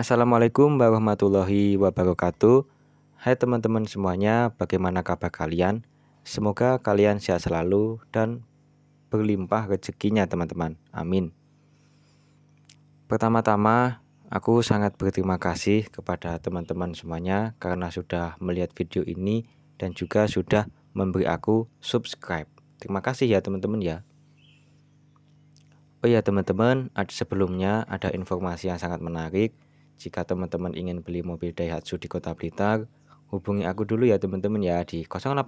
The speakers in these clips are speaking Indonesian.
Assalamualaikum warahmatullahi wabarakatuh. Hai teman-teman semuanya, bagaimana kabar kalian? Semoga kalian sehat selalu dan berlimpah rezekinya, teman-teman. Amin. Pertama-tama, aku sangat berterima kasih kepada teman-teman semuanya karena sudah melihat video ini dan juga sudah memberi aku subscribe. Terima kasih ya, teman-teman ya. Oh ya, teman-teman, sebelumnya ada informasi yang sangat menarik jika teman-teman ingin beli mobil Daihatsu di kota Blitar, hubungi aku dulu ya teman-teman ya di 085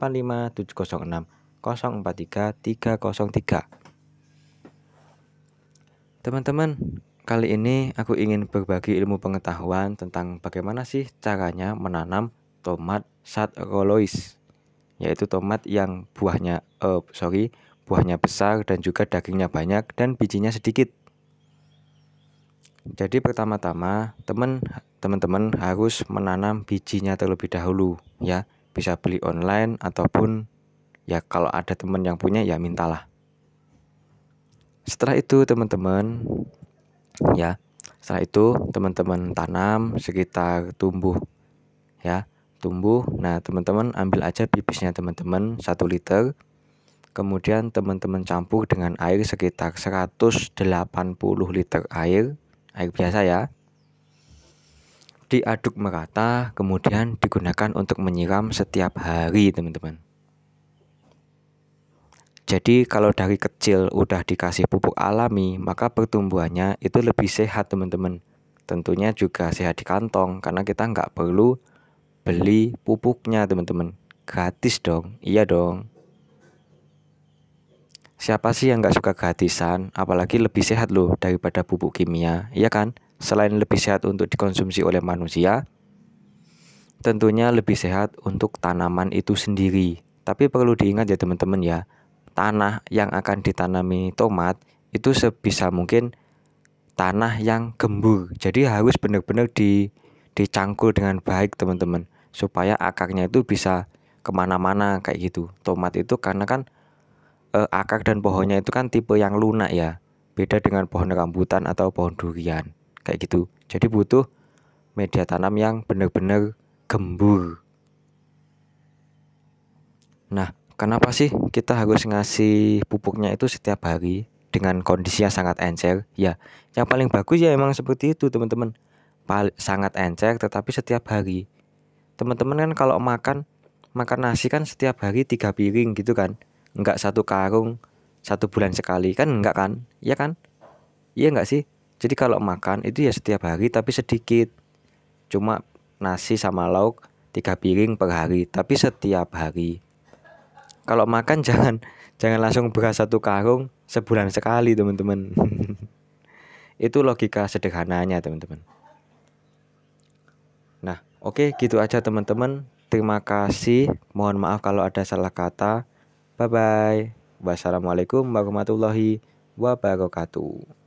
706 043 303. Teman-teman, kali ini aku ingin berbagi ilmu pengetahuan tentang bagaimana sih caranya menanam tomat sat Rolois, yaitu tomat yang buahnya, uh, sorry, buahnya besar dan juga dagingnya banyak dan bijinya sedikit. Jadi pertama-tama teman teman harus menanam bijinya terlebih dahulu ya. Bisa beli online ataupun ya kalau ada teman yang punya ya mintalah. Setelah itu teman-teman ya, setelah itu teman-teman tanam sekitar tumbuh ya, tumbuh. Nah, teman-teman ambil aja pipisnya teman-teman 1 liter. Kemudian teman-teman campur dengan air sekitar 180 liter air air biasa ya diaduk merata kemudian digunakan untuk menyiram setiap hari teman-teman jadi kalau dari kecil udah dikasih pupuk alami maka pertumbuhannya itu lebih sehat teman-teman tentunya juga sehat di kantong karena kita nggak perlu beli pupuknya teman-teman gratis dong iya dong Siapa sih yang nggak suka gratisan? apalagi lebih sehat loh daripada pupuk kimia, ya kan? Selain lebih sehat untuk dikonsumsi oleh manusia, tentunya lebih sehat untuk tanaman itu sendiri. Tapi perlu diingat ya teman-teman ya, tanah yang akan ditanami tomat itu sebisa mungkin tanah yang gembur. Jadi harus benar-benar di dicangkul dengan baik teman-teman supaya akarnya itu bisa kemana-mana kayak gitu tomat itu karena kan eh, akar dan pohonnya itu kan tipe yang lunak ya. Beda dengan pohon rambutan atau pohon durian. Kayak gitu. Jadi butuh media tanam yang benar-benar gembur. Nah, kenapa sih kita harus ngasih pupuknya itu setiap hari dengan kondisi yang sangat encer? Ya, yang paling bagus ya emang seperti itu, teman-teman. Sangat encer tetapi setiap hari. Teman-teman kan kalau makan makan nasi kan setiap hari tiga piring gitu kan nggak satu karung satu bulan sekali kan nggak kan iya kan iya nggak sih jadi kalau makan itu ya setiap hari tapi sedikit cuma nasi sama lauk tiga piring per hari tapi setiap hari kalau makan jangan jangan langsung beras satu karung sebulan sekali teman-teman itu logika sederhananya teman-teman nah oke okay, gitu aja teman-teman terima kasih mohon maaf kalau ada salah kata Bye bye. Wassalamualaikum warahmatullahi wabarakatuh.